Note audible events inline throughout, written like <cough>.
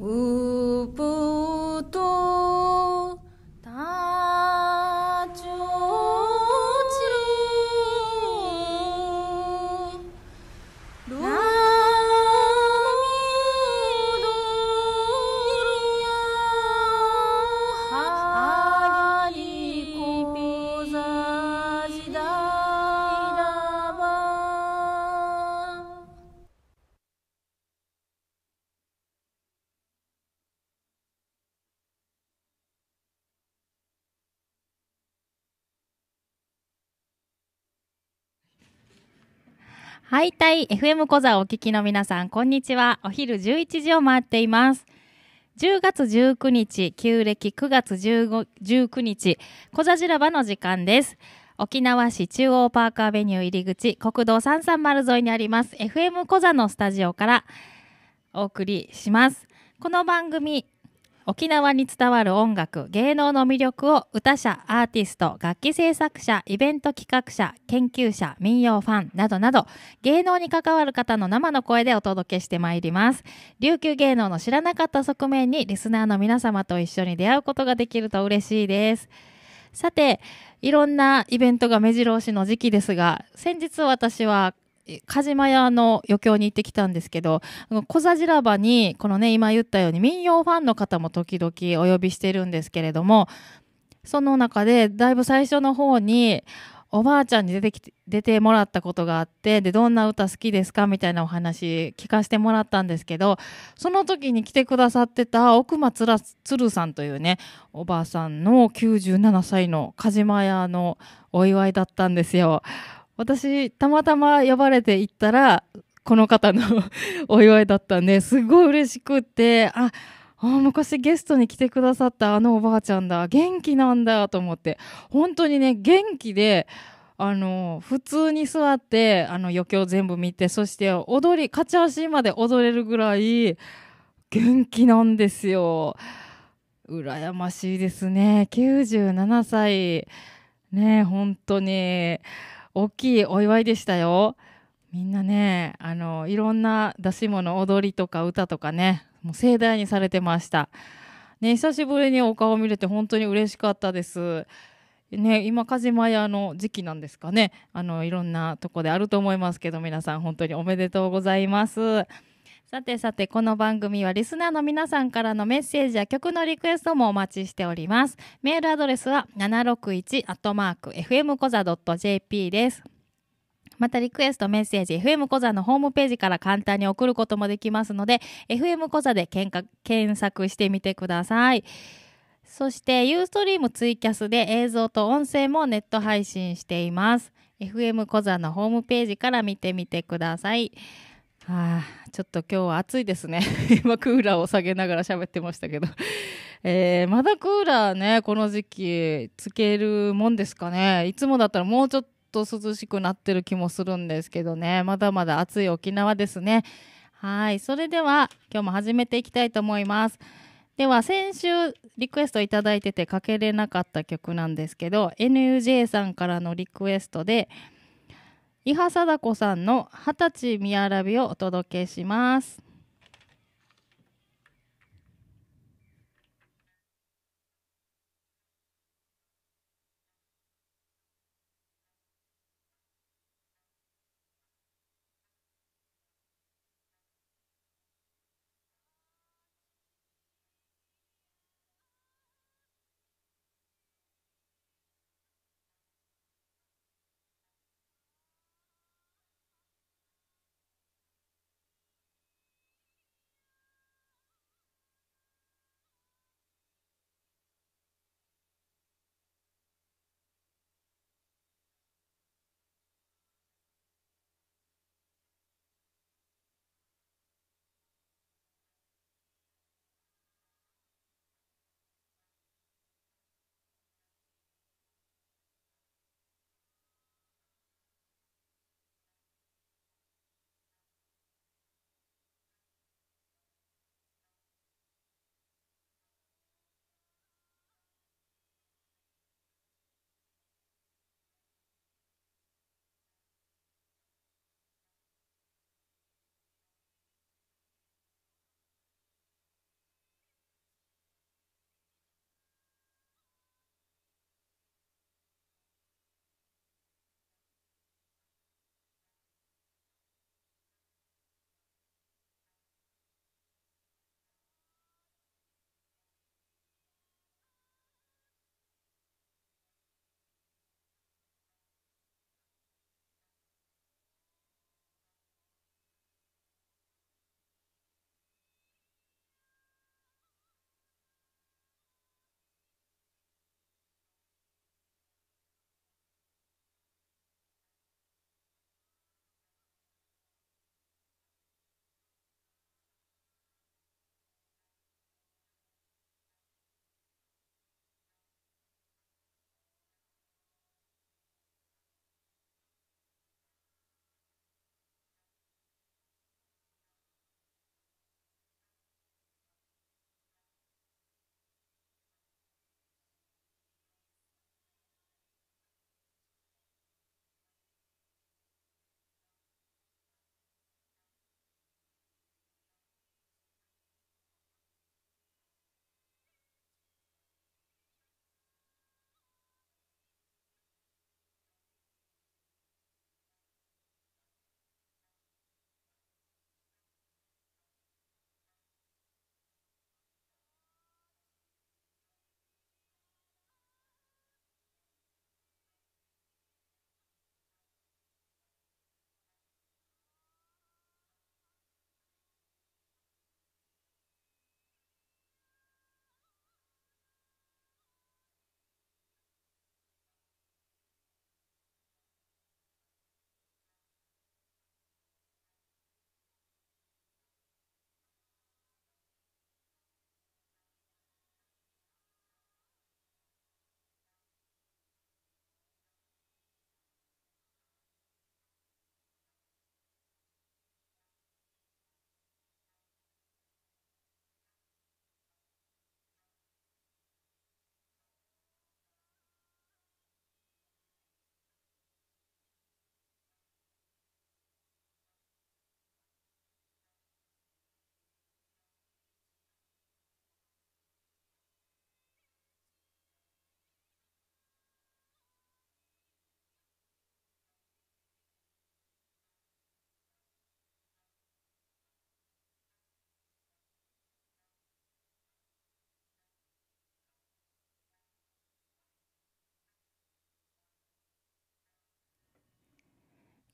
Ooh. い FM 小座をお聞きの皆さん、こんにちは。お昼11時を回っています。10月19日、旧暦9月19日、小座じらばの時間です。沖縄市中央パーカーベニュー入り口、国道330沿いにあります FM 小座のスタジオからお送りします。この番組、沖縄に伝わる音楽芸能の魅力を歌者アーティスト楽器制作者イベント企画者研究者民謡ファンなどなど芸能に関わる方の生の声でお届けしてまいります琉球芸能の知らなかった側面にリスナーの皆様と一緒に出会うことができると嬉しいですさていろんなイベントが目白押しの時期ですが先日私は鹿島屋の余興に行ってきたんですけど小座らばにこのね今言ったように民謡ファンの方も時々お呼びしてるんですけれどもその中でだいぶ最初の方におばあちゃんに出てきて出てもらったことがあってでどんな歌好きですかみたいなお話聞かせてもらったんですけどその時に来てくださってた奥松鶴さんというねおばあさんの97歳の鹿島屋のお祝いだったんですよ。私、たまたま呼ばれて行ったら、この方の <laughs> お祝いだったんで、すごい嬉しくって、あ、あ昔ゲストに来てくださったあのおばあちゃんだ、元気なんだと思って、本当にね、元気で、あの、普通に座って、あの余興全部見て、そして踊り、勝ち足まで踊れるぐらい、元気なんですよ。羨ましいですね。97歳。ね、本当に。大きいお祝いでしたよ。みんなね、あのいろんな出し物、踊りとか歌とかね、もう盛大にされてました。ね、久しぶりにお顔見れて本当に嬉しかったです。ね、今鹿島屋の時期なんですかねあのいろんなとこであると思いますけど皆さん本当におめでとうございます。さてさてこの番組はリスナーの皆さんからのメッセージや曲のリクエストもお待ちしておりますメールアドレスは 761-fmkoza.jp ですまたリクエストメッセージ FM コザのホームページから簡単に送ることもできますので FM コザで検索してみてくださいそして Ustream ツイキャスで映像と音声もネット配信しています FM コザのホームページから見てみてください。あちょっと今日は暑いですね <laughs> 今クーラーを下げながら喋ってましたけど <laughs> えー、まだクーラーねこの時期つけるもんですかねいつもだったらもうちょっと涼しくなってる気もするんですけどねまだまだ暑い沖縄ですねはいそれでは今日も始めていきたいと思いますでは先週リクエストいただいててかけれなかった曲なんですけど NUJ さんからのリクエストで「伊波貞子さんの二十歳見荒びをお届けします。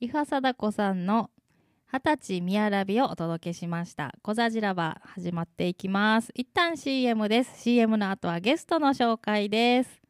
伊波貞子さんの二十歳宮ラビをお届けしました。小座ジラバ始まっていきます。一旦 CM です。CM の後はゲストの紹介です。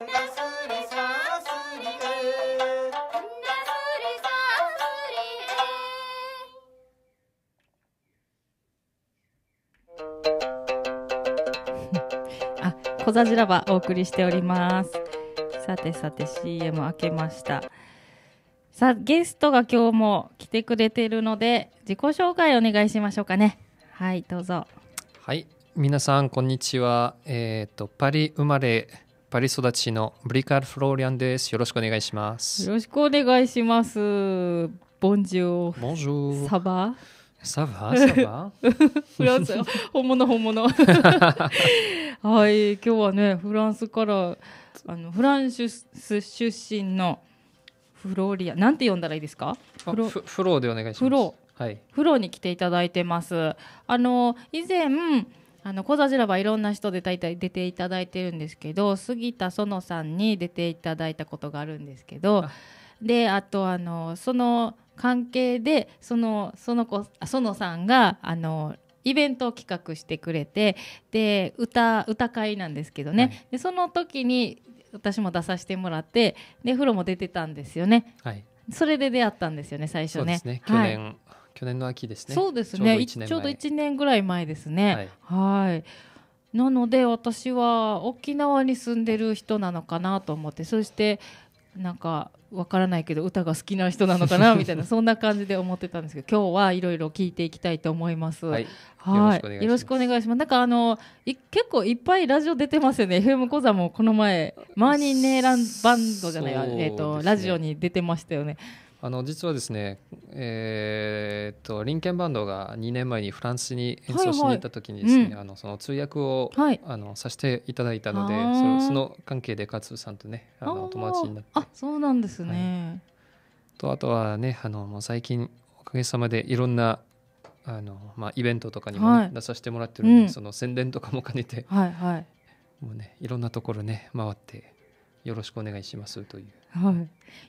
<laughs> あ、小座じらばお送りしております。さてさて CM 開けました。さあ、ゲストが今日も来てくれているので、自己紹介お願いしましょうかね。はい、どうぞ。はい、皆さん、こんにちは。えっ、ー、と、パリ生まれ、パリ育ちのブリカル・フローリアンです。よろしくお願いします。よろしくお願いします。ボンジュー。ボンジュー。サバサバサバフランス、本物本物。はい、今日はね、フランスから、あのフランス出身のフローリア、なんて呼んだらいいですかフロフローでお願いします。フロー。はい、フローに来ていただいてます。あの、以前、あの小座ジラバいろんな人で大体出ていただいてるんですけど杉田園さんに出ていただいたことがあるんですけどであとあのその関係でそのその子園さんがあのイベントを企画してくれてで歌歌会なんですけどね、はい、でその時に私も出させてもらってで風呂も出てたんですよね。はいそれで出会ったんですよね最初ね。ね去年、はい、去年の秋ですねそうですねちょうど1年ぐらい前ですねはいなので私は沖縄に住んでる人なのかなと思ってそしてなんかわからないけど歌が好きな人なのかな <laughs> みたいなそんな感じで思ってたんですけど今日はいろいろ聞いていきたいと思います。はい、よろしくお願いします。なんかあの結構いっぱいラジオ出てますよね。FM 講座もこの前マーニーネーランバンドじゃない、ね、えっ、とラジオに出てましたよね。あの実はですね、えー、とリンケンバンドが2年前にフランスに演奏しに行った時にですね、はいはいうん、あのその通訳を、はい、あのさせていただいたのでそその関係で勝さんとねあの友達になってあそうなんですね、はい、とあとはねあのもう最近おかげさまでいろんなあの、まあ、イベントとかにも、ねはい、出させてもらってるので、うん、その宣伝とかも兼ねて、はいはい、もうねいろんなところね回ってよろしくお願いしますという。は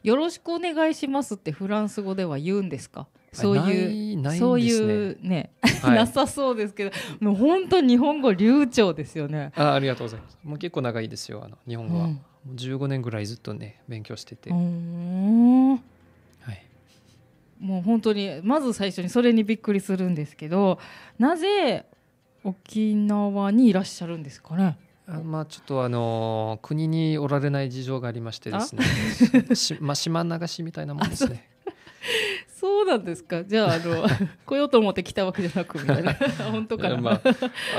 い、よろしくお願いしますってフランス語では言うんですかそういう、ね、そういうね、はい、なさそうですけど、もう本当日本語流暢ですよね。あ、ありがとうございます。もう結構長いですよ。あの日本語は、うん、もう15年ぐらいずっとね勉強してて。はい。もう本当にまず最初にそれにびっくりするんですけど、なぜ沖縄にいらっしゃるんですかね。あまあちょっとあの国におられない事情がありましてですねし、まあ、島流しみたいなもんですね。<laughs> そうなんですか。じゃあ、あの、<laughs> 来ようと思って来たわけじゃなく、みたいな。本当かな。まあ、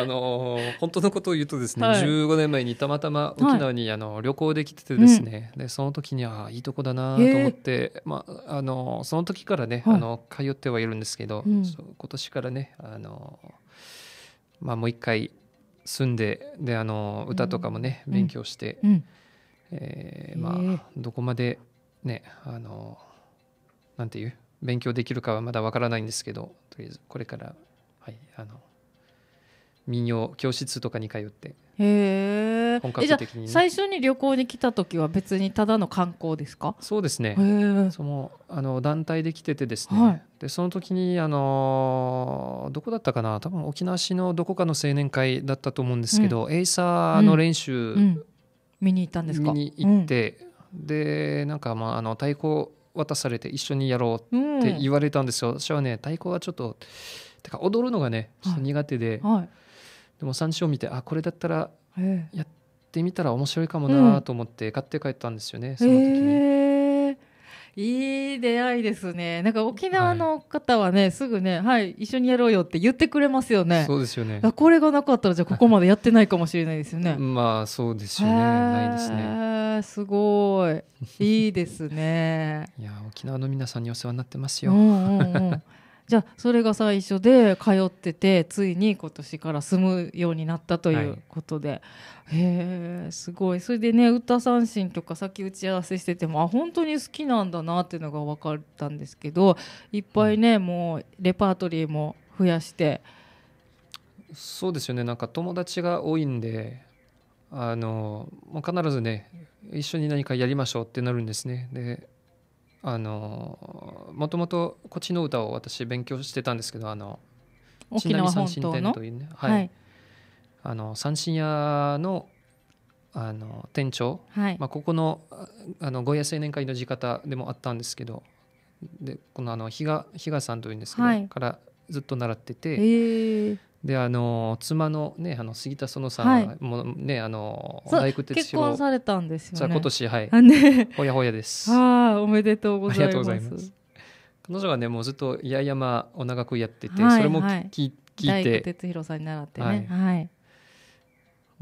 あのー、本当のことを言うとですね、はい、15年前にたまたま沖縄に、あの旅行できててですね、はい、でその時にはいいとこだなと思って、まああのー、その時からね、はい、あの通ってはいるんですけど、うん、今年からねあのー、まあ、もう一回住んでであの歌とかもね、勉強して、えー、まあどこまでねあのなんていう勉強できるかはまだわからないんですけどとりあえずこれから、はい、あの民謡教室とかに通ってへ本格的に、ね、最初に旅行に来た時は別にただの観光ですかそうですねそのあの団体で来ててですね、はい、でその時にあのどこだったかな多分沖縄市のどこかの青年会だったと思うんですけど、うん、エイサーの練習、うんうん、見に行ったんですか見に行って、でなんかまああの太鼓渡されて一緒にやろうって言われたんですよ、私はね太鼓はちょっとてか踊るのがね苦手で、はいはいでも山椒を見てあこれだったらやってみたら面白いかもなと思って買って帰ったんですよね、うん、その時に。いい出会いですね。なんか沖縄の方はね、はい、すぐね、はい、一緒にやろうよって言ってくれますよね。そうですよね。これがなかったら、じゃここまでやってないかもしれないですよね。<laughs> まあ、そうですよね。ないですね。すごい。いいですね。<laughs> いや、沖縄の皆さんにお世話になってますよ。うんうんうんじゃあそれが最初で通っててついに今年から住むようになったということで、はい、へえすごいそれでね歌三振とかさっき打ち合わせしててもあ本当に好きなんだなっていうのが分かったんですけどいっぱいねもうレパートリーも増やして。そうですよねなんか友達が多いんであの必ずね一緒に何かやりましょうってなるんですねであのもともと「こっちの歌」を私勉強してたんですけどあの沖縄本島のというね、はい、はい、あの三振屋のあの店長、はい、まあ、ここのあのゴーヤ青年会の地方でもあったんですけどでこのあの比嘉比嘉さんというんですけど、はい、からずっと習ってて、えー、であの妻の,、ね、あの杉田園さん、はい、ねあの大工結婚されたんですよね。今年はい。ね、ほやほやです。ああおめでとうございます。彼女はねもうずっと八重山を長くやってて、はい、それも聞いて、大工哲弘さんに習ってね。はい。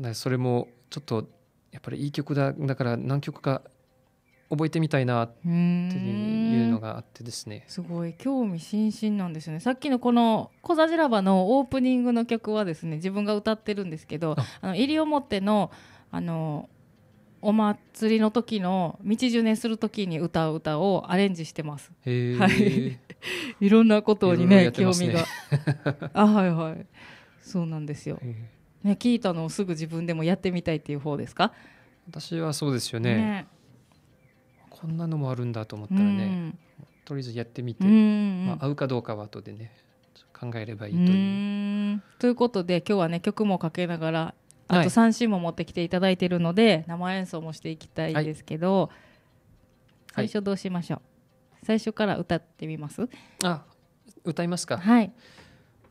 はい、それもちょっとやっぱりいい曲だだから何曲か覚えてみたいなっていうのがあってですねすごい興味津々なんですよねさっきのこの「小ザジラバ」のオープニングの曲はですね自分が歌ってるんですけどあの西表のあのお祭りの時の道順ねする時に歌う歌をアレンジしてます。はい、<laughs> いろんなことにね、ね、興味があはいはいそうなんですよ。ね聞いたのをすぐ自分でもやってみたいっていう方ですか私はそうですよねねこんなのもあるんだと思ったらね、うん、とりあえずやってみて、まあ、合うかどうかは後でね考えればいいという。ということで今日はね曲もかけながらあと三振も持ってきていただいてるので、はい、生演奏もしていきたいですけど、はい、最初どうしましょう、はい、最初から歌ってみますあ歌いますかはい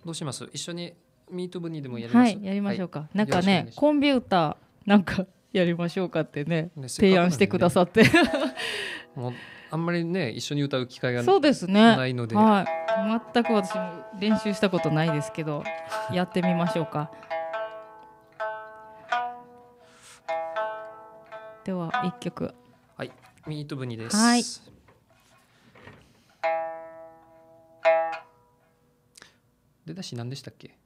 どうします一緒にミートブニーでもやりますはいやりましょうか、なんかねコンピューターなんかやりましょうかってね、ね、提案してくださって <laughs> もうあんまりね一緒に歌う機会がそうですねないので、はい、全く私も練習したことないですけど <laughs> やってみましょうかでは一曲はいミートブニです、はい出だし何でしたっけ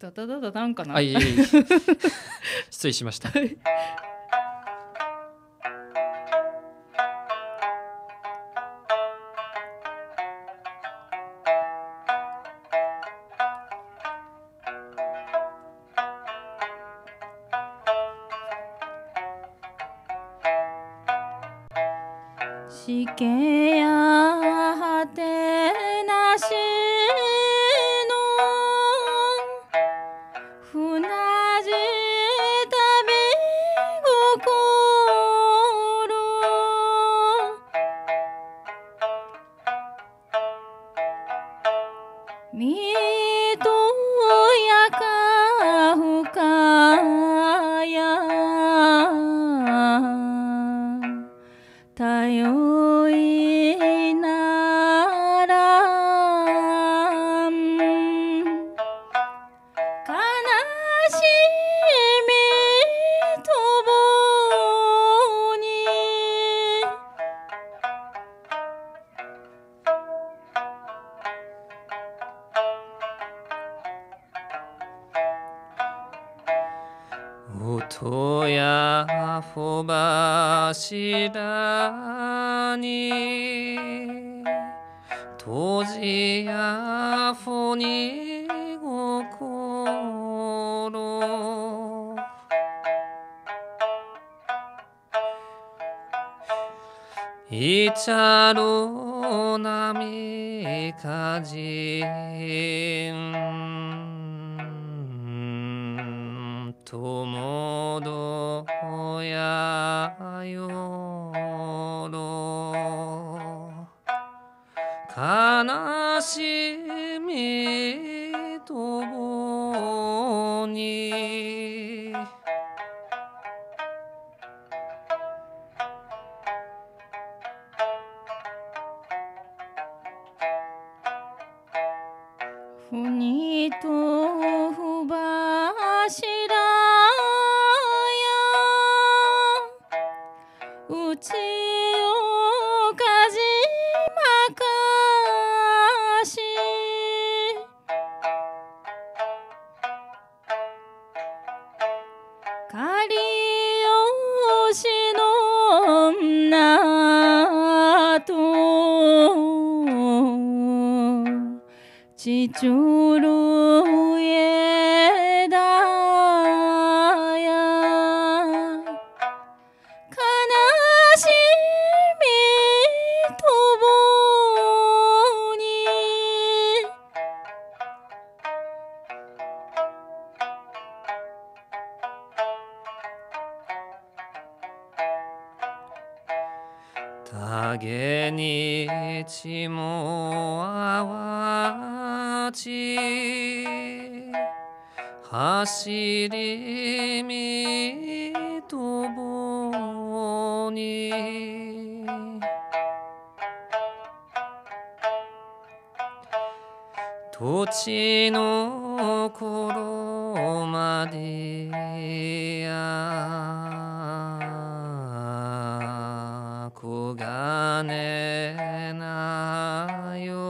ダだダだ、なんかなあいえいえ <laughs> <laughs> 失礼しました。しけや悲しみよ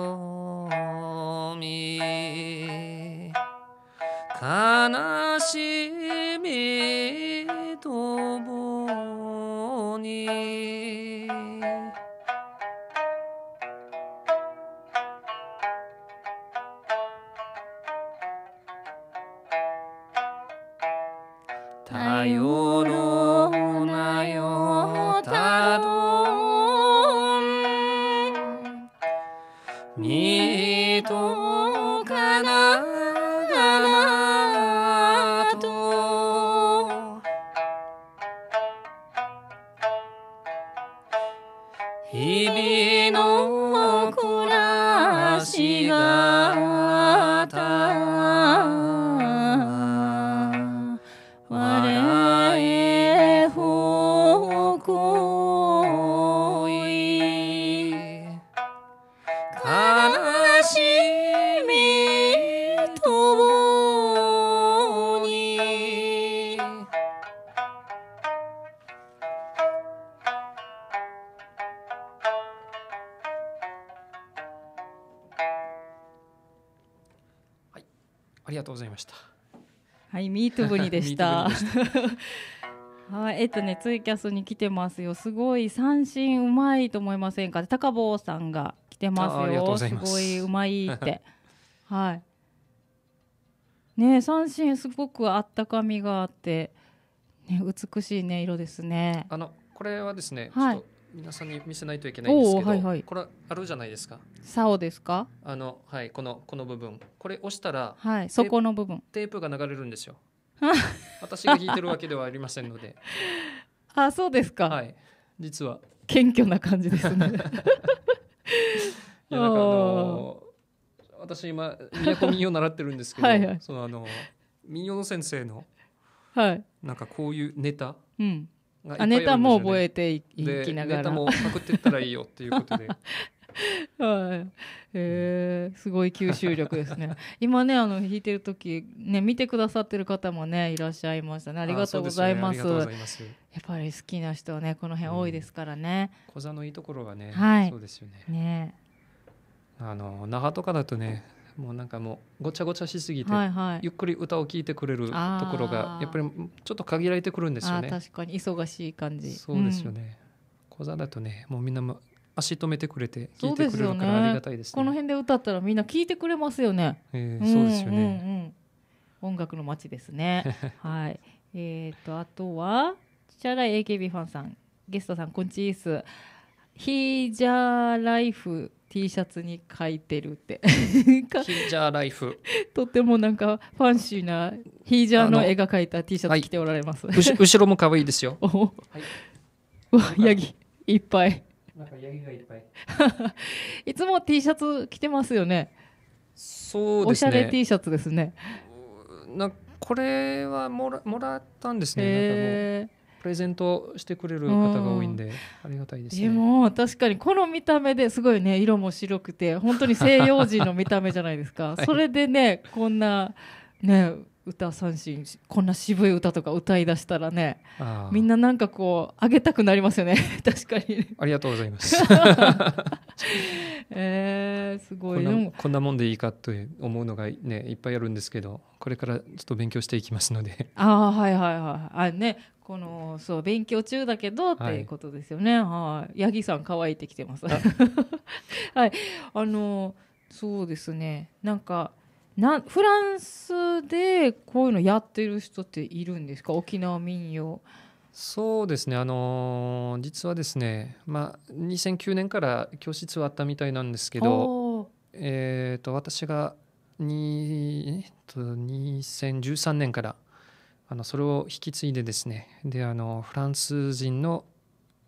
トゥブニでした。<laughs> はい、えっとね、ツイキャスに来てますよ。すごい三振うまいと思いませんか。高坊さんが来てますよ。すすごいうまいって。<laughs> はい。ね、三振すごくあったかみがあって。ね、美しい音色ですね。あの、これはですね、はい、皆さんに見せないといけないんですけど、はいはい、これあるじゃないですか。竿ですか？あのはいこのこの部分、これ押したら、はい、そこの部分、テープが流れるんですよ。<laughs> 私が弾いてるわけではありませんので <laughs> あそうですかはい実は謙虚な感じですね <laughs> いやなんかあのー、私今都民謡習ってるんですけどはい、そのあの民謡の先生の、はい、なんかこういうネタ、うん、ね、あネタも覚えていきながらネタもパクってったらいいよっていうことで <laughs> はいえー、すごい吸収力ですね <laughs> 今ねあの弾いてる時ね見てくださってる方もねいらっしゃいましたねありがとうございます、ね、やっぱり好きな人はねこの辺多いですからね、うん、小座のいいところはね、はい、そうですよねねあの那覇とかだとねもうなんかもうごちゃごちゃしすぎて、はいはい、ゆっくり歌を聴いてくれるところがやっぱりちょっと限られてくるんですよね確かに忙しい感じそうですよね、うん、小座だとねもうみんなも足止めてくれて聞いてくれるからありがたいです、ねですね、この辺で歌ったらみんな聞いてくれますよね。えー、そうですよね、うんうんうん、音楽の街ですね。<laughs> はい。えっ、ー、とあとはチャライ AKB ファンさんゲストさんこんちーす。ヒージャーライフ T シャツに書いてるって <laughs> ヒージャーライフ。とてもなんかファンシーなヒージャーの絵が描いた T シャツ着ておられます、はい、後ろも可愛いですよ。はい、わヤギいっぱい。なんかヤギがいっぱい。<laughs> いつも T シャツ着てますよね。そう、ね、おしゃれ T シャツですね。なこれはもらもらったんですね。えー、なプレゼントしてくれる方が多いんで、ありがたいです、ね、でも確かにこの見た目ですごいね色も白くて本当に西洋人の見た目じゃないですか。<laughs> はい、それでねこんなね歌三振こんな渋い歌とか歌いだしたらねみんななんかこうあげたくなりますよね <laughs> 確かにありがとうございます <laughs> えー、すごいこんなこんなもんでいいかと思うのがねいっぱいあるんですけどこれからちょっと勉強していきますのでああはいはいはいあねこのそう勉強中だけどっていうことですよねはい八木さん乾いてきてます <laughs> はいあのそうですねなんかなフランスでこういうのやってる人っているんですか沖縄民謡そうですねあの実はですね、まあ、2009年から教室はあったみたいなんですけど、えーと、私がえっと、2013年からあのそれを引き継いでですねであのフランス人の、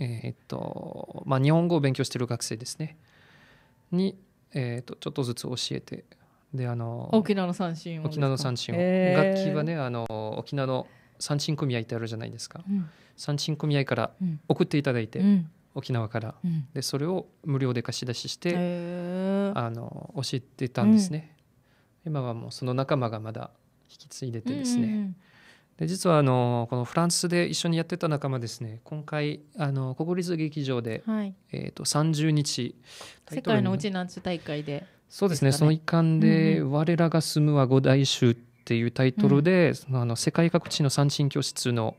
えー、とまあ、日本語を勉強してる学生ですねに、えー、とちょっとずつ教えてであの沖縄の三振を沖縄の三振を、楽器はねあの沖縄の三振組合ってあるじゃないですか、うん、三振組合から送っていただいて、うん、沖縄から、うん、でそれを無料で貸し出しして、あの教えてたんですね、今はもうその仲間がまだ引き継いでてですね、うんうんうん、で実はあのこのフランスで一緒にやってた仲間ですね今回あの国立劇場で、はい、えーと、30日世界のうちなんつ大会でそうですね、ね、その一環で「我らが住むは五大州」っていうタイトルで、うん、あの世界各地の三振教室の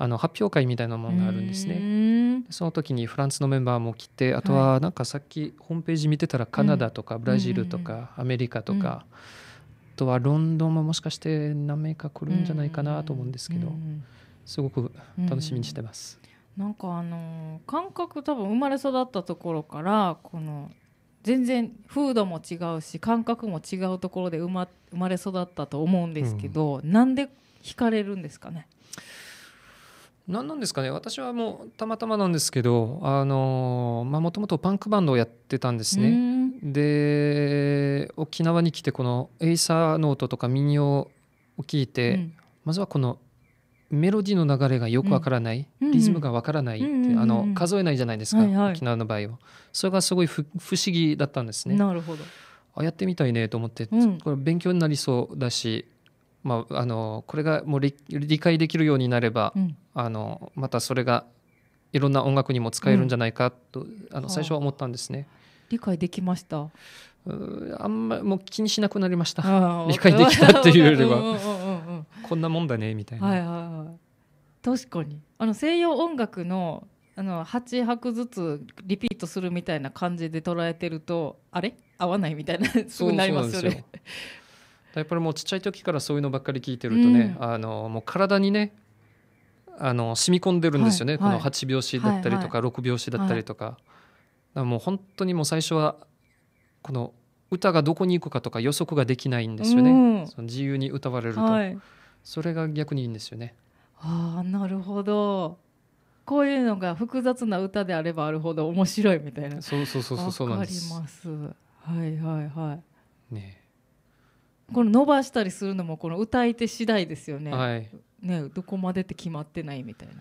あの発表会みたいなものがあるんですね。その時にフランスのメンバーも来てあとはなんかさっきホームページ見てたらカナダとかブラジルとかアメリカとか、あとはロンドンももしかして何名か来るんじゃないかなと思うんですけど、すごく楽しみにしてます。なんかあの感覚多分生まれ育ったところからこの全然風土も違うし感覚も違うところで生ま生まれ育ったと思うんですけど、うん、なんで惹かれるんですかね何なんですかね私はもうたまたまなんですけどもともとパンクバンドをやってたんですねで沖縄に来てこのエイサーノートとか民謡を聞いて、うん、まずはこのメロディーの流れがよくわからない、うん、リズムがわからないうんうん、あの数えないじゃないですか、はいはい、沖縄の場合はそれがすごい不不思議だったんですねなるほどあやってみたいねと思って、これ勉強になりそうだし、まあ、あのこれがもう理解できるようになれば、あのまたそれがいろんな音楽にも使えるんじゃないかと、あの最初は思ったんですね、理解できましたあんまもう気にしなくなりました理解できたっていうよりは、こんなもんだねみたいな。はいはいはい、確かにあの西洋音楽のあの8拍ずつリピートするみたいな感じで捉えてるとあれ合わないみたいなそうなりますよね。やっぱりもうちっちゃい時からそういうのばっかり聞いてるとね、うん、あのもう体にねあの染み込んでるんですよね、はいこの8拍子だったりとか、は6拍子だったりとか,、もう本当にもう最初はこの歌がどこに行くかとか予測ができないんですよね、うん、その自由に歌われると、はい、それが逆にいいんですよねああなるほどこういうのが複雑な歌であればあるほど面白いみたいなそうそうそうそうそうなんですはいはいはいねこの伸ばしたりするのもこの歌い手次第ですよね、はい、ねどこまでって決まってないみたいな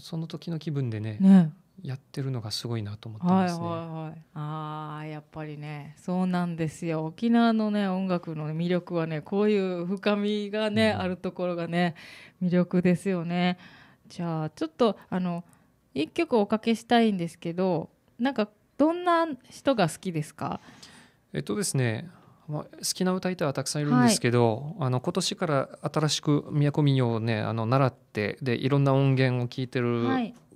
その時の気分でねねやってるのがすごいなと思ってますね。はいはいはい、ああやっぱりねそうなんですよ沖縄のね音楽の魅力はねこういう深みがね、うん、あるところがね魅力ですよね。じゃあちょっとあの一曲おかけしたいんですけどなんかどんな人が好きですかえっとですねまあ、好きな歌い手はたくさんいるんですけど、はい、あの今年から新しく都民謡をねあの習ってでいろんな音源を聞いてる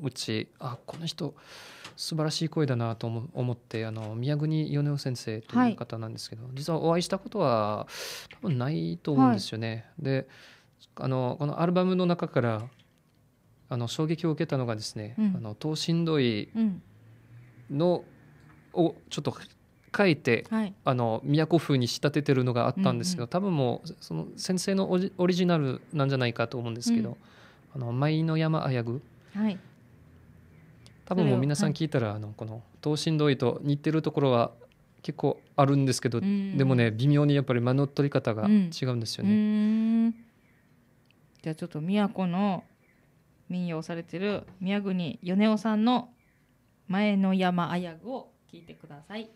うち、はい、あこの人素晴らしい声だなと思ってあの宮国米夫先生という方なんですけど、はい、実はお会いしたことは多分ないと思うんですよね。はい、であのこのアルバムの中からあの衝撃を受けたのがですね「うん、あの等身どい」の」をちょっと書いて、はい、あの宮古風に仕立ててるのがあったんですけど、うんうん、多分もうその先生のオリジナルなんじゃないかと思うんですけど「うん、あの舞の山あやぐ」はい、多分もう皆さん聞いたら、はい、あのこの「等身同意」と似てるところは結構あるんですけど、うん、でもね微妙にやっぱり間の取り方が違うんですよね。うん、じゃあちょっと宮古の民謡されてる宮国米夫さんの「前の山あやぐ」を聞いてください。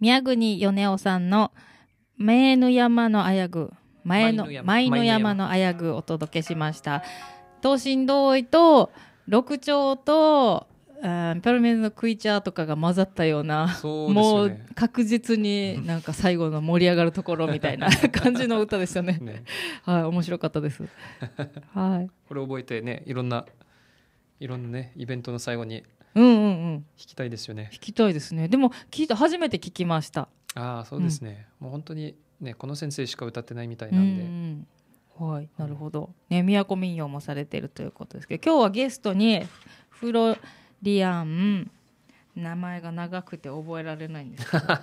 宮国米夫さんの前の山のあやぐ前の前の山のあやぐお届けしました等身同意と六丁とあペルメンのクイチャーとかが混ざったような、ね、もう確実になんか最後の盛り上がるところみたいな <laughs> 感じの歌ですよねね、はい面白かったです <laughs> はいこれ覚えてねいろんないろんなねイベントの最後にうんうんうん、弾きたいですよね弾きたいですねでも聞いた初めて聞きましたああそうですね、うん、もう本当にねこの先生しか歌ってないみたいなんで、うんうん、はいなるほど、ね都民謡もされてるということですけど今日はゲストにフロリアン名前が長くて覚えられないんですけど、<laughs> は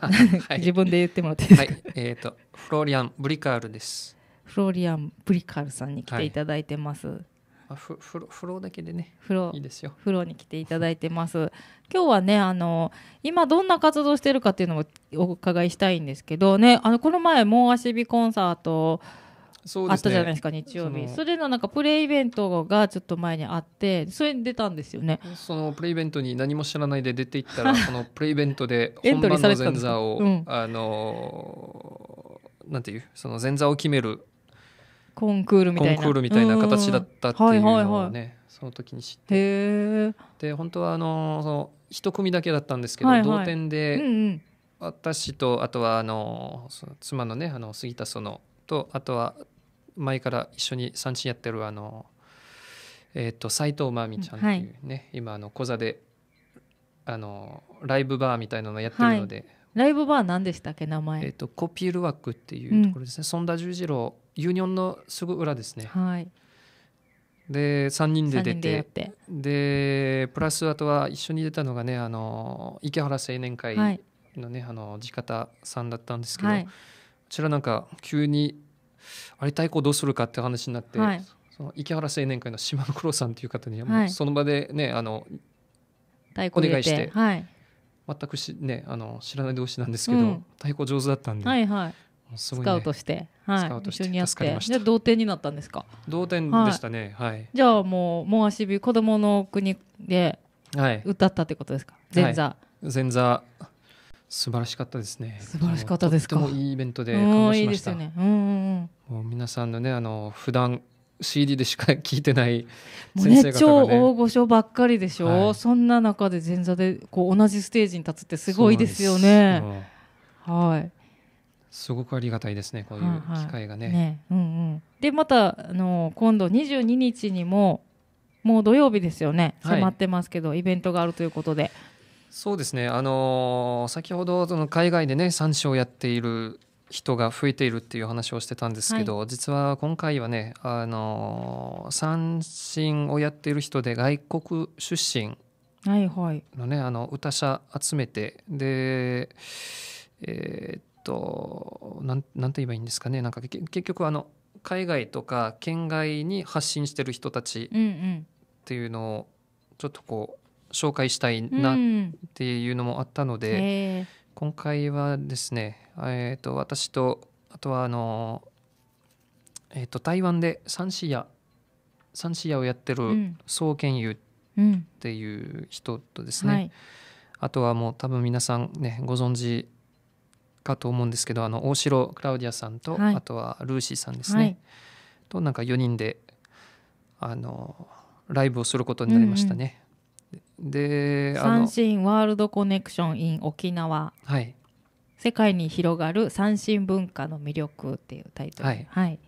い、自分で言ってもらっていいですか、はい、えっ、ー、とフロリアン・ブリカールですフロリアン・ブリカールさんに来ていただいてます、はいあふ風呂風呂だけでね風呂いいですよ風呂に来ていただいてます今日はねあの今どんな活動してるかっていうのもお伺いしたいんですけどねあのこの前もう足火コンサートね、あったじゃないですか日曜日それのなんかプレイベントがちょっと前にあってそれに出たんですよねそのプレイベントに何も知らないで出ていったらそ <laughs> のプレイベントで本番の前座を、うん、あのなんていうその前座を決めるコンクールみたいなコンクールみたいな形だったっていうのをねその時に知ってで本当はあのその一組だけだったんですけど、はいはい、同点で、うんうん、私とあとはあの妻のねあの杉田園とあとは前から一緒に三振やってるあのえっ、ー、と斎藤真美ちゃんっていうね、はい、今あの小座であのライブバーみたいなのやってるので、はいライブバー何でしたっけ名前、えーと、コピールワックっていうところですね、うん、ソンダ十字路ユニオンのすぐ裏ですね、はい、で3人で出てでプラスあとは一緒に出たのがねあの池原青年会のね、はい、あの地方さんだったんですけど、はい、こちらなんか急にあれ対抗どうするかって話になって、はい、その池原青年会の島黒さんという方に、もうその場でねあのお願いして。はい全くし、ね、あの知らない同士なんですけど、うん、太鼓上手だったんで、はいはい、すごい、ね、スカウトして、はい、スカウトして一緒にやって同点になったんですか同点でしたね、はい、はい、じゃあもう「もう足び子供の国」で歌ったってことですか、はい、前座、前座素晴らしかったですね素晴らしかったですかとてもいいイベントで感動しましたいいですよね、うんうんうん、もう皆さんのねあの普段 CD でしか聞いてない先生方が、ね、超大御所ばっかりでしょ、はい、そんな中で前座でこう同じステージに立つってすごいですよね。はいすごくありがたいですねこういう機会がね。はいはい、ねうんうん、でまたあの今度22日にももう土曜日ですよね、迫ってますけど、はい、イベントがあるということで。そうですね、あのー、先ほどその海外でね三種をやっている人が増えているっていう話をしてたんですけど、はい、実は今回はねあの三振をやっている人で外国出身のね、はいはい、あの歌者集めてでえー、っとなんなんて言えばいいんですかねなんか結局あの海外とか県外に発信してる人たちっていうのをちょっとこう紹介したいなっていうのもあったので。うんうん今回はですね、えーと、私とあとはあの、えーと、台湾でサンシヤサンシヤをやってる宋健優っていう人とですね、うんうんはい、あとはもう多分皆さんねご存知かと思うんですけどあの大城クラウディアさんと、はい、あとはルーシーさんですね、はい、となんか4人であのライブをすることになりましたね。で三振ワールドコネクション in 沖縄、はい、世界に広がる三振文化の魅力っていうタイトル、はい、はい、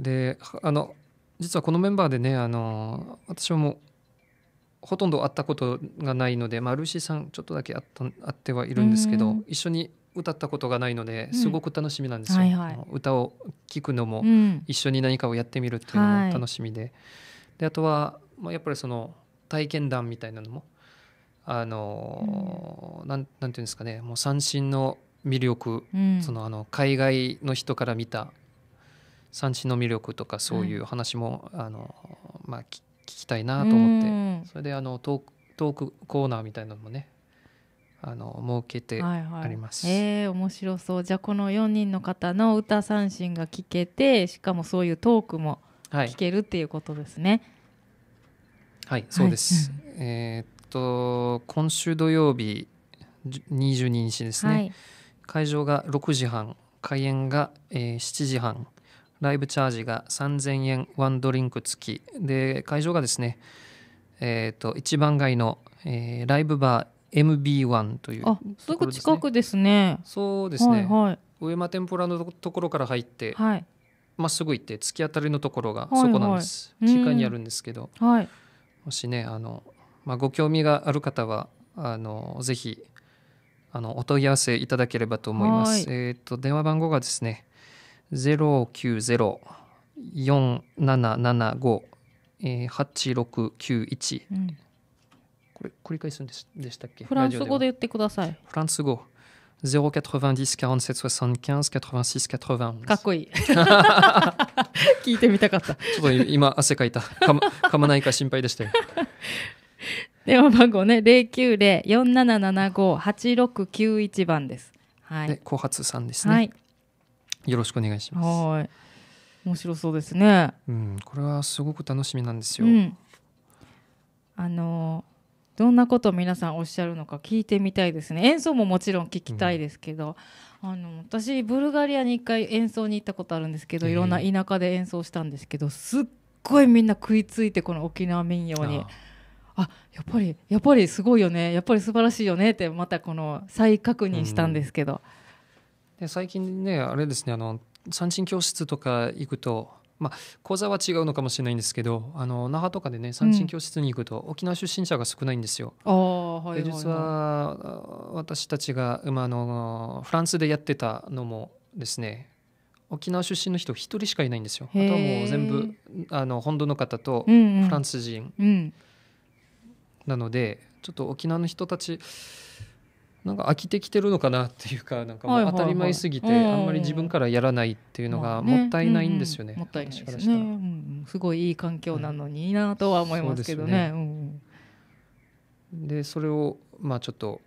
であの実はこのメンバーでねあの私もほとんど会ったことがないので、まあ、ルーシーさんちょっとだけ会った会ってはいるんですけど、一緒に歌ったことがないのですごく楽しみなんですよ、うんはいはい、歌を聴くのも、一緒に何かをやってみるっていうのも楽しみで,、であとは、まあ、やっぱりその体験談みたいなのもあの、うん、なんていうんですかねもう三振の魅力、うん、そのあの海外の人から見た三振の魅力とかそういう話も、あのまあ、聞きたいなと思って、それであのトークトークコーナーみたいなのもねあの設けてあります、はいはい、えー、面白そうじゃあこの4人の方の歌三振が聞けてしかもそういうトークも聞けるっていうことですね。はいはいそうです、はいえっと今週土曜日22日ですね、はい、会場が6時半開演が、えー、7時半ライブチャージが3000円ワンドリンク付きで会場がですねえっ、と一番街の、えー、ライブバー MB1 という、ね、あすぐ近くですねそうですね、はいはい、上間天ぷらのところから入って、はい、まっすぐ行って突き当たりのところがそこなんです、はいはい、地下にあるんですけど、はい、もしねあの、まあ、ご興味がある方はあのぜひあのお問い合わせいただければと思います。えっ、ー、と電話番号がですね090-4775-8691、えーうこれ繰り返すんでしたっけフランス語で言ってくださいフランス語090 47 75 86 91かっこいい <laughs> 聞いてみたかったちょっと今汗かいたか、ま、かまないか心配でしたよ <laughs> 電話番号ね090-4775-8691番です、はい、後発さんですね、はい、よろしくお願いしますはい面白そうですねうんこれはすごく楽しみなんですよ、うん、あのどんなことを皆さんおっしゃるのか聞いてみたいですね演奏ももちろん聞きたいですけど、うん、あの私ブルガリアに1回演奏に行ったことあるんですけど、いろんな田舎で演奏したんですけどすっごいみんな食いついてこの沖縄民謡に。あやっぱりやっぱりすごいよねやっぱり素晴らしいよねってまたこの再確認したんですけど、うん、で最近ねあれですねあの三振教室とか行くとまあ、講座は違うのかもしれないんですけどあの那覇とかでね三振教室に行くと、沖縄出身者が少ないんですよ。はいはいはい、実は私たちが、今あ、のフランスでやってたのもですね沖縄出身の人1人しかいないんですよ。あとはもう全部あの本土の方とフランス人、うんうん、なのでちょっと沖縄の人たちなんか飽きてきてるのかなっていうかなんかもう当たり前すぎてあんまり自分からやらないっていうのがもったいないんですよね。もったいないですね、うん、すごいいい環境なのにいいなとは思いますけどね。そで、ね、それをまあちょっと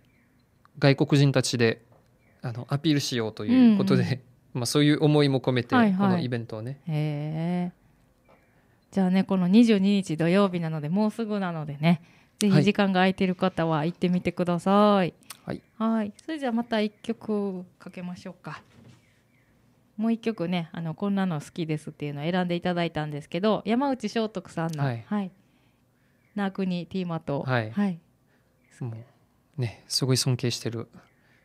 外国人たちであのアピールしようということでうん、うん、<laughs> まあ、そういう思いも込めて、このイベントをね。へじゃあねこの22日土曜日なのでもうすぐなのでねぜひ時間が空いてる方は行ってみてください、はいはいはいそれじゃあまた1曲かけましょうかもう1曲ねあのこんなの好きですっていうのを選んでいただいたんですけど山内聖徳さんの「はいはい、ナークにティーマと」はい、はい、もうねすごい尊敬してる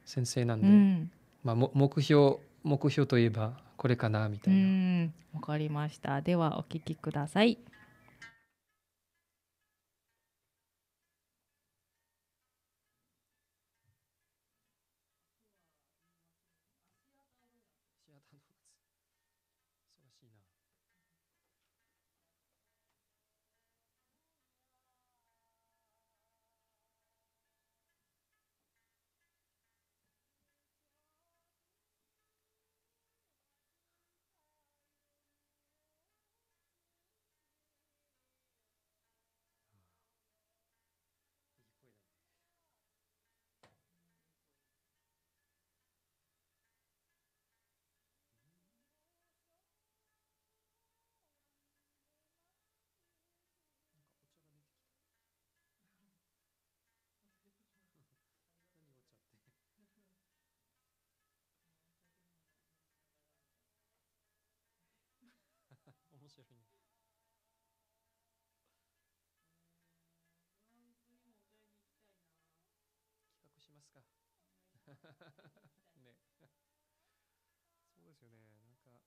先生なんで、うん、まあ、目標目標といえばこれかなみたいなわかりましたではお聴きくださいしてるんや企画しますかねそうですよねなんか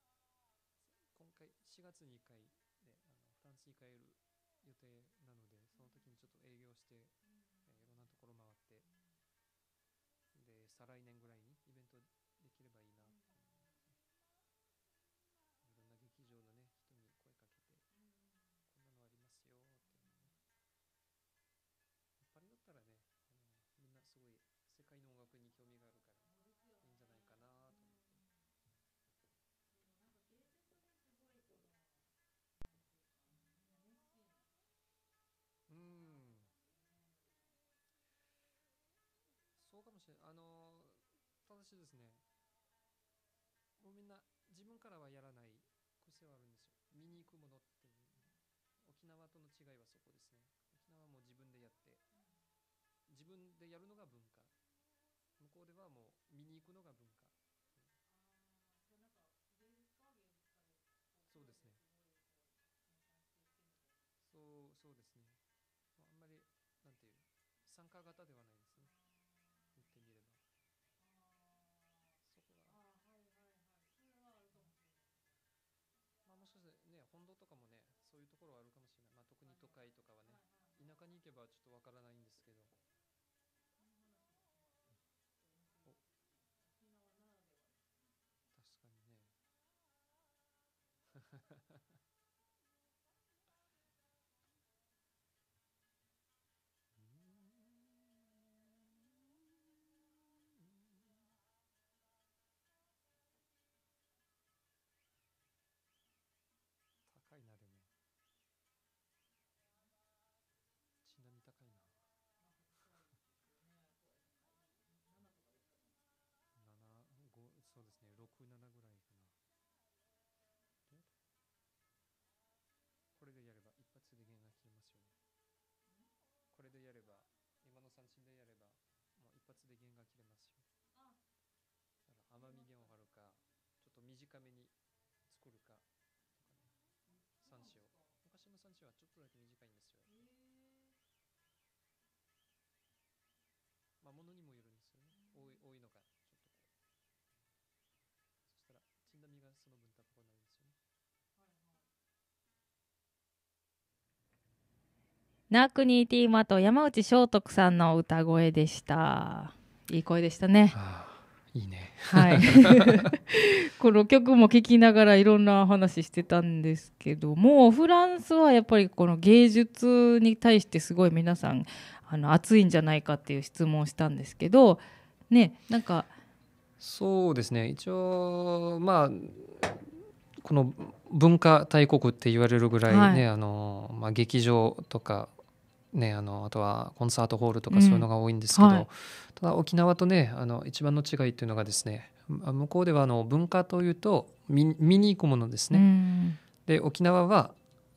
今回4月に1回であのフランスに帰る予定なのでその時にちょっと営業して、えいろんなところ回ってで再来年私ですねもうみんな自分からはやらない癖はあるんですよ見に行くものっていう沖縄との違いはそこですね沖縄も自分でやって自分でやるのが文化向こうではもう見に行くのが文化、そうですねそうそうですねあんまりなんていう参加型ではないばちょっとわからないんですけど。短めに作るかとかね三子を昔の三子はちょっとだけ短いんですよ、まあ、ものにもよるんですよね、多い多いのかちょっとこうそしたらチンダミがその分高くなるんですよねナークニーティーマと山内翔徳さんの歌声でしたいい声でしたね、はあいいね。はい。<laughs> この曲も聴きながらいろんな話してたんですけども、フランスはやっぱりこの芸術に対してすごい皆さん、あの、熱いんじゃないかっていう質問をしたんですけど、ね、なんか。そうですね。一応、まあ、この文化大国って言われるぐらいね、はい、あの、まあ、劇場とかね、あのあとはコンサートホールとかそういうのが多いんですけど、うんはい、ただ沖縄とねあの一番の違いっていうのがですね向こうではあの文化というと見見に行くものですね。うん、で沖縄は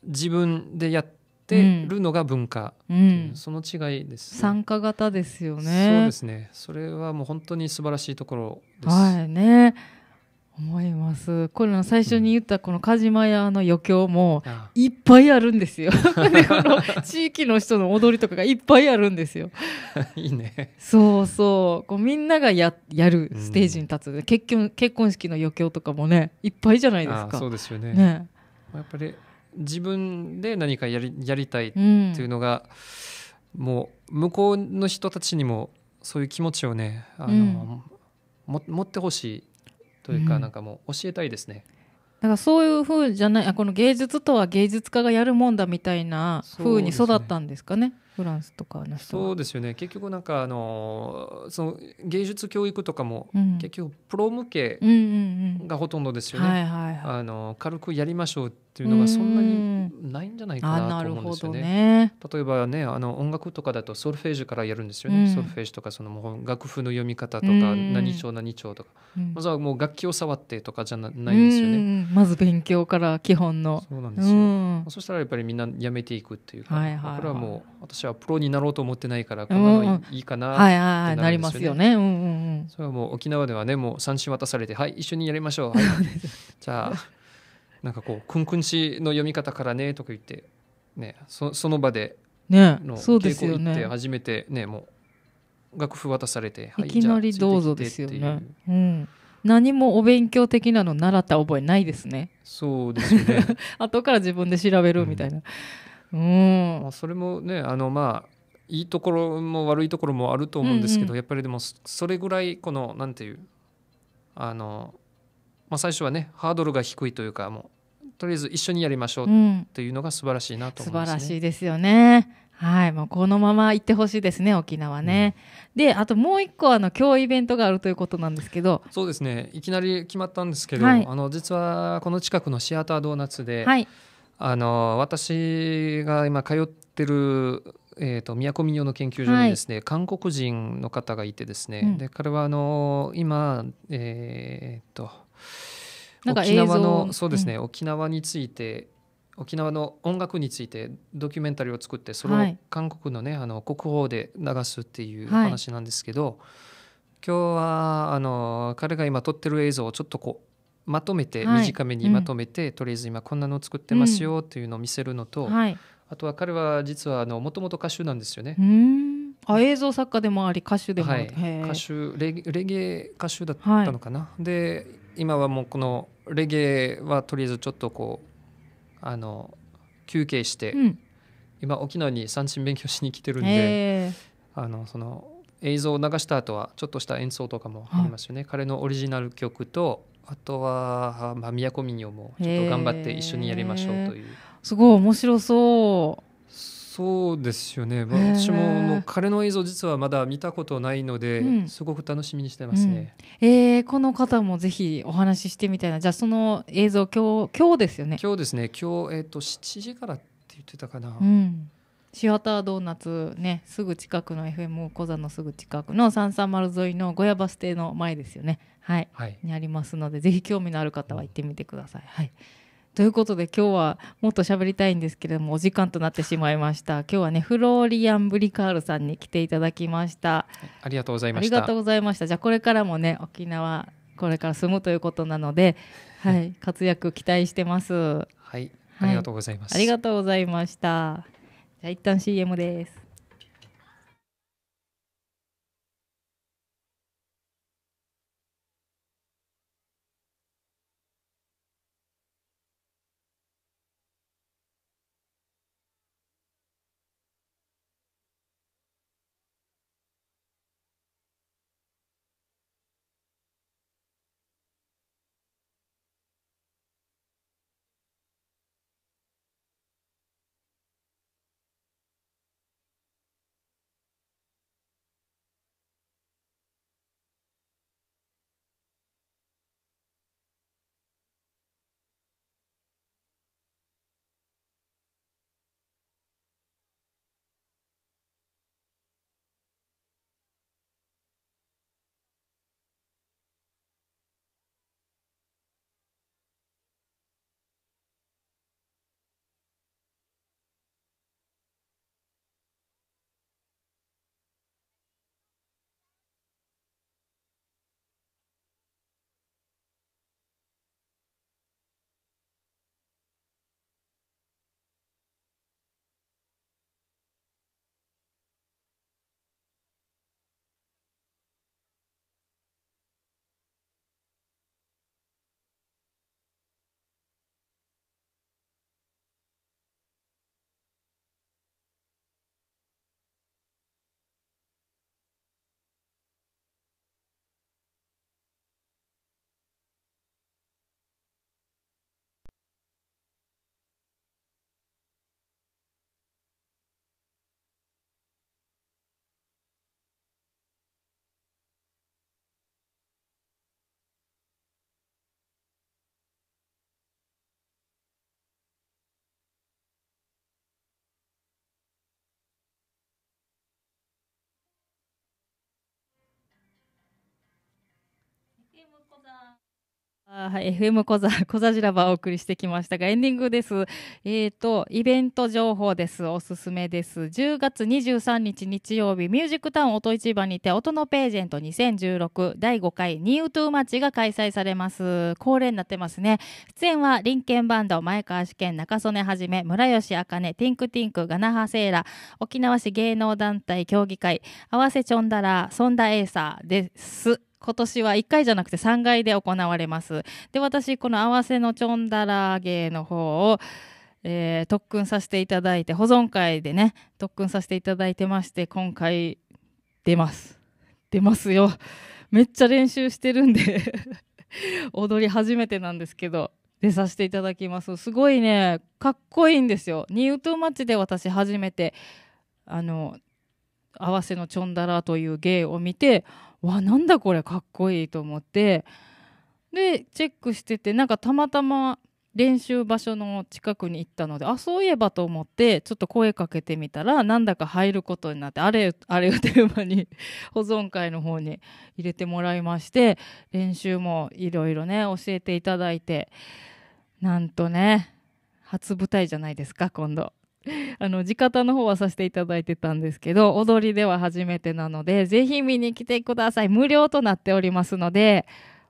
自分でやってるのが文化、うん、その違いです、ね、参加型ですよね。そうですね。それはもう本当に素晴らしいところです。はいね。思いますこれの最初に言ったこの鹿島屋の余興もいっぱいあるんですよ <laughs> この地域の人の踊りとかがいっぱいあるんですよ <laughs> いいねそうそうこうみんながややるステージに立つ、うん、結婚結婚式の余興とかもねいっぱいじゃないですかそうですよね、ね、やっぱり自分で何かやりやりたいっていうのが、うん、もう向こうの人たちにもそういう気持ちをねあの、うん、も持ってほしいというか、なんかもう教えたいですね。だからそういう風じゃないあこの芸術とは芸術家がやるもんだみたいな風に育ったんですかね。フランスとかの人そうですよね結局なんかあのその芸術教育とかも、うん、結局プロ向けがほとんどですよね軽くやりましょうっていうのがそんなにないんじゃないかなと思うんですよね。ね例えばねあの音楽とかだとソルフェージュからやるんですよね、うん、ソルフェージュとかその楽譜の読み方とか、何調何調とか、うん、まずはもう楽器を触ってとかじゃないんですよね。まず勉強から基本のそうなんですよ、そしたらやっぱりみんなやめていくっていうか、これはもう私はプロになろうと思ってないからこんなのいいかな、ねうはいはい、なりますよね、うんうんうん、それはもう沖縄ではねもう三振渡されてはい一緒にやりましょう、<laughs> はい、じゃあなんかこう「くんくんし」の読み方からねとか言って、ね、そその場での稽古行って初めてね、ね、もう楽譜渡されて、はい、いきなりどうぞですよね。うん何もお勉強的なの習った覚えないですね。そうですね。<laughs> 後から自分で調べるみたいな。うんうん、まあ、それもねあのまあいいところも悪いところもあると思うんですけど、うんうん、やっぱりでもそれぐらいこのなんていうあの、まあ、最初はねハードルが低いというかもうとりあえず一緒にやりましょうっていうのが素晴らしいなと思います、ねうん、素晴らしいですよね。はい、もうこのまま行ってほしいですね、沖縄ね。うん、で、あともう一個、あの今日イベントがあるということなんですけど。そうですね、いきなり決まったんですけど、はい、あの実はこの近くのシアタードーナツで。はいあの私が今通ってるえーと、宮古民謡の研究所にですね、はい、韓国人の方がいてですね、うん、で彼はあの今えっ、ー、と沖縄のそうですね、うん、沖縄について沖縄の音楽についてドキュメンタリーを作ってそれを韓国のね、はい、あの国宝で流すっていう話なんですけど、はい、今日はあの彼が今撮ってる映像をちょっとこうまとめて、短めにまとめて、とりあえず今こんなの作ってますよっていうのを見せるのと、はい。あとは彼は実はもともと歌手なんですよねあ、映像作家でもあり、歌手でもあはり。い、歌手レゲレゲエ歌手だったのかな、で今はもうこのレゲエはとりあえずちょっとこうあの休憩して、うん。今沖縄に三振勉強しに来てるんで、あのその映像を流した後はちょっとした演奏とかもありますよね、彼のオリジナル曲とあとは、まあ、都民謡もちょっと頑張って一緒にやりましょうという。すごい面白そう。そうですよねまあ、私もも彼の映像実はまだ見たことないので、すごく楽しみにしてますね、うん、えー、この方もぜひお話ししてみたいなじゃあその映像今日今日ですよね今日ですね今日、えーと、と7時からって言ってたかな、うん、シアタードーナツねすぐ近くの FM 小座のすぐ近くの三三丸沿いの小屋バス停の前ですよね、はい、はい、にありますのでぜひ興味のある方は行ってみてください。はいということで今日はもっと喋りたいんですけれどもお時間となってしまいました今日はねフローリアン・ブリカールさんに来ていただきましたありがとうございましたありがとうございましたじゃあこれからもね沖縄これから住むということなのではい活躍期待してますはい、ありがとうございます、ありがとうございましたじゃあ一旦 CM ですはい、FM 小座、<laughs> 小座じらばお送りしてきましたが、エンディングです。えっ、ー、と、イベント情報です。おすすめです。10月23日日曜日、ミュージックタウン音市場にて、音のページェント2016第5回ニュートゥーマッチが開催されます。恒例になってますね。出演は、林ンバンド、前川試験、中曽根はじめ、村吉茜、ティンクティンク、ガナハセーラ、沖縄市芸能団体協議会、合わせチョンダラ、ソンダエーサーです。今年は1回じゃなくて3回で行われます。で、私、この合わせのちょんだら芸の方を、えー、特訓させていただいて、保存会でね、特訓させていただいてまして、今回、出ます。出ますよ。めっちゃ練習してるんで <laughs> 踊り初めてなんですけど、出させていただきます。すごいね、かっこいいんですよ。ニュートーマッチで私初めて、あの、合わせのチョンダラという芸を見て、わなんだこれかっこいいと思ってでチェックしててなんかたまたま練習場所の近くに行ったのであそういえばと思ってちょっと声かけてみたらなんだか入ることになってあれあれをテーマに <laughs> 保存会の方に入れてもらいまして練習もいろいろね教えていただいてなんとね初舞台じゃないですか今度。<laughs> あの、地方の方はさせていただいてたんですけど、踊りでは初めてなので、ぜひ見に来てください。無料となっておりますので、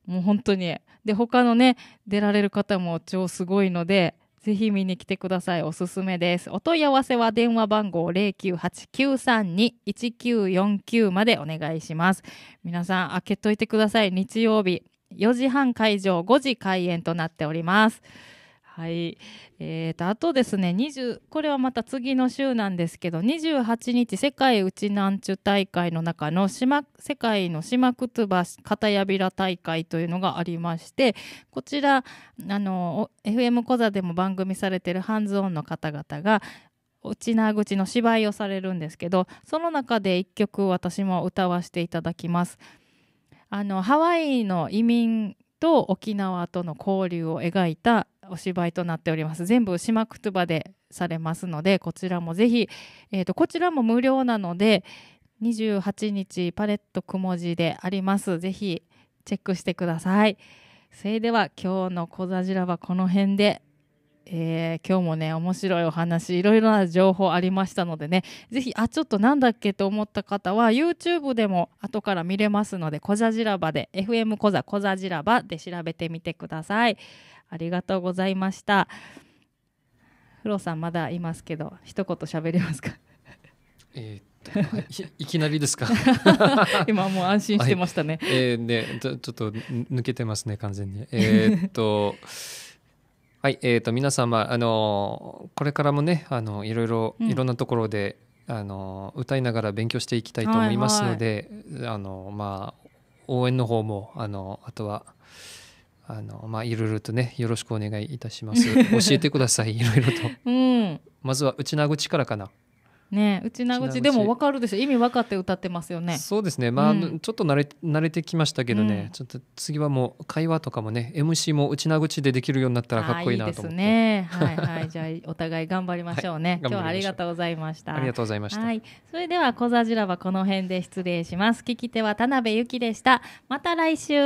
もう本当に。で、他のね、出られる方も超すごいので、ぜひ見に来てください。おすすめです。お問い合わせは電話番号0989321949までお願いします。皆さん、開けといてください。日曜日。4時半会場、5時開演となっております。はい、えーと、あとですね20これはまた次の週なんですけど28日世界うちなんちゅ大会の中の島世界の島靴葉片やびら大会というのがありましてこちらあの FM 小座でも番組されてるハンズオンの方々が内ち口の芝居をされるんですけどその中で1曲私も歌わせていただきます。あのハワイの移民と沖縄との交流を描いたお芝居となっております全部島くつばでされますのでこちらもぜひ、えーと、こちらも無料なので28日パレットくも字でありますぜひチェックしてくださいそれでは今日の「小座じら」はこの辺でえー、今日もね面白いお話いろいろな情報ありましたのでね是非あちょっとなんだっけと思った方は YouTube でも後から見れますので「小座じらば」で「FM 小座小座じらば」で調べてみてください。ありがとうございました。フロさんまだいますけど一言喋れますか <laughs> えー、いきなりですか <laughs> 今もう安心してましたね、はい、えー、ねちょっと抜けてますね完全にえー、っと <laughs> はいえー、っと皆様あのこれからもねあのいろいろいろんなところで、うん、あの歌いながら勉強していきたいと思いますので、はいはい、あのまあ応援の方もあのあとはあのまあいろいろとねよろしくお願いいたします。<laughs> 教えてくださいいろいろと。うん。まずは内名口からかな。ね内名口でもわかるでしょ意味分かって歌ってますよねそうですねまあ、うん、ちょっと慣れ慣れてきましたけどね、うん、ちょっと次はもう会話とかもね MC も内名口でできるようになったらかっこいいなと思ってねはいはいじゃあお互い頑張りましょうね、はい、今日はありがとうございましたありがとうございました、はい、それでは小座ジラはこの辺で失礼します聞き手は田辺由紀でしたまた来週